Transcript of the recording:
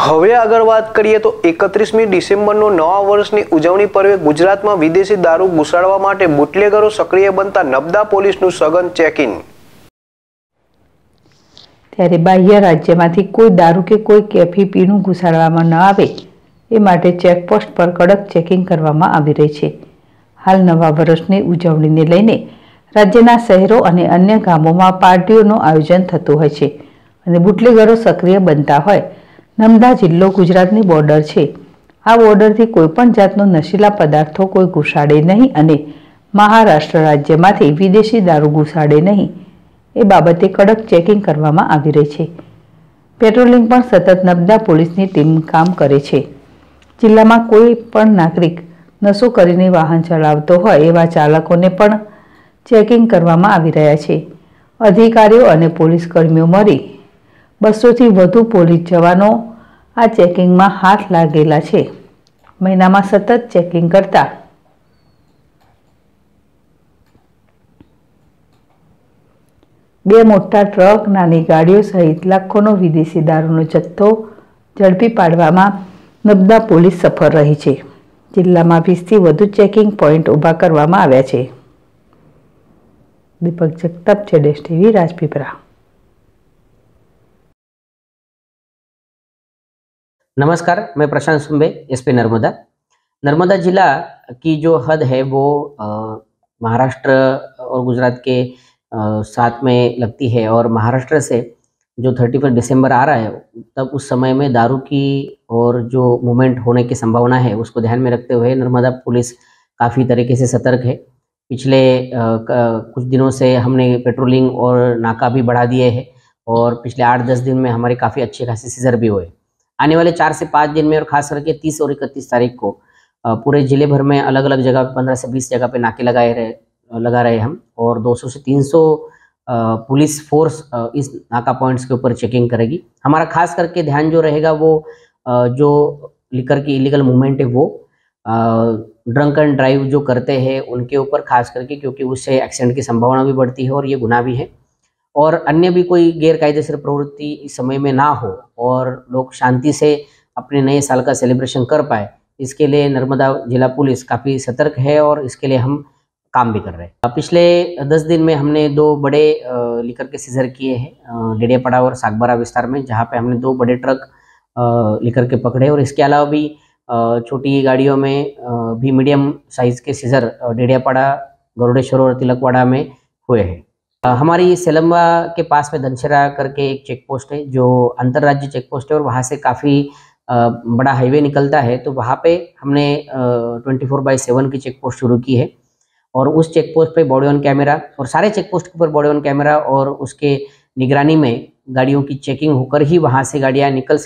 હવે આગળ વાત કરીએ તો એકત્રીસમી ડિસેમ્બરનો નવા વર્ષની ઉજવણી પર્વે ગુજરાતમાં વિદેશી દારૂ ઘુસાડવા માટે બુટલેગરો સક્રિય બનતા નબદા પોલીસનું સઘન ચેકિંગ ત્યારે બાહ્ય રાજ્યમાંથી કોઈ દારૂ કે કોઈ કેફી પીણું ઘુસાડવામાં ન આવે એ માટે ચેકપોસ્ટ પર કડક ચેકિંગ કરવામાં આવી રહી છે હાલ નવા વર્ષની ઉજવણીને લઈને રાજ્યના શહેરો અને અન્ય ગામોમાં પાર્ટીઓનું આયોજન થતું હોય છે અને બુટલેગરો સક્રિય બનતા હોય નમદા જિલ્લો ગુજરાતની બોર્ડર છે આ બોર્ડરથી કોઈપણ જાતનો નશીલા પદાર્થો કોઈ ઘુસાડે નહીં અને મહારાષ્ટ્ર રાજ્યમાંથી વિદેશી દારૂ ઘુસાડે નહીં એ બાબતે કડક ચેકિંગ કરવામાં આવી રહી છે પેટ્રોલિંગ પણ સતત નબદા પોલીસની ટીમ કામ કરે છે જિલ્લામાં કોઈ પણ નાગરિક નશો કરીને વાહન ચલાવતો હોય એવા ચાલકોને પણ ચેકિંગ કરવામાં આવી રહ્યા છે અધિકારીઓ અને પોલીસ કર્મીઓ મળી બસોથી વધુ પોલીસ જવાનો આ ચેકિંગમાં હાથ લાગેલા છે મહિનામાં સતત ચેકિંગ કરતા બે મોટા ટ્રક નાની ગાડીઓ સહિત લાખોનો વિદેશી દારૂનો જથ્થો ઝડપી પાડવામાં નબદા પોલીસ સફળ રહી છે જિલ્લામાં વીસથી વધુ ચેકિંગ પોઈન્ટ ઊભા કરવામાં આવ્યા છે દીપક જગતાપ જેડેશ ટીવી રાજપીપરા नमस्कार मैं प्रशांत सुम्बे एस पे नर्मदा नर्मदा जिला की जो हद है वो महाराष्ट्र और गुजरात के आ, साथ में लगती है और महाराष्ट्र से जो थर्टी फर्स्ट दिसंबर आ रहा है तब उस समय में दारू की और जो मूवमेंट होने की संभावना है उसको ध्यान में रखते हुए नर्मदा पुलिस काफ़ी तरीके से सतर्क है पिछले आ, कुछ दिनों से हमने पेट्रोलिंग और नाका भी बढ़ा दिए हैं और पिछले आठ दस दिन में हमारे काफ़ी अच्छे खासे सीजर भी हुए आने वाले चार से पाँच दिन में और खास करके तीस और इकतीस तारीख को पूरे जिले भर में अलग अलग जगह पंद्रह से बीस जगह पे नाके लगाए रहे लगा रहे हम और 200 से 300 पुलिस फोर्स इस नाका पॉइंट्स के ऊपर चेकिंग करेगी हमारा खास करके ध्यान जो रहेगा वो जो लिकर की इलीगल मूवमेंट है वो ड्रंक एंड ड्राइव जो करते हैं उनके ऊपर खास करके क्योंकि उससे एक्सीडेंट की संभावना भी बढ़ती है और ये गुना भी है और अन्य भी कोई गैरकायदेसर प्रवृत्ति इस समय में ना हो और लोग शांति से अपने नए साल का सेलिब्रेशन कर पाए इसके लिए नर्मदा जिला पुलिस काफ़ी सतर्क है और इसके लिए हम काम भी कर रहे हैं पिछले दस दिन में हमने दो बड़े लिकर के सीजर किए हैं डेडियापाड़ा और सागबारा विस्तार में जहाँ पे हमने दो बड़े ट्रक लेकर के पकड़े और इसके अलावा भी छोटी गाड़ियों में भी मीडियम साइज़ के सीजर पड़ा गरुडेश्वर और तिलकवाड़ा में हुए हैं हमारी सेलम्बा के पास में धनशरा करके एक चेक पोस्ट है जो अंतर्राज्य चेक पोस्ट है और वहाँ से काफ़ी बड़ा हाईवे निकलता है तो वहाँ पे हमने ट्वेंटी फोर बाई सेवन की चेक पोस्ट शुरू की है और उस चेक पोस्ट पर बॉडी ऑन कैमरा और सारे चेक पोस्ट के ऊपर बॉडी ऑन कैमरा और उसके निगरानी में गाड़ियों की चेकिंग होकर ही वहाँ से गाड़ियाँ निकल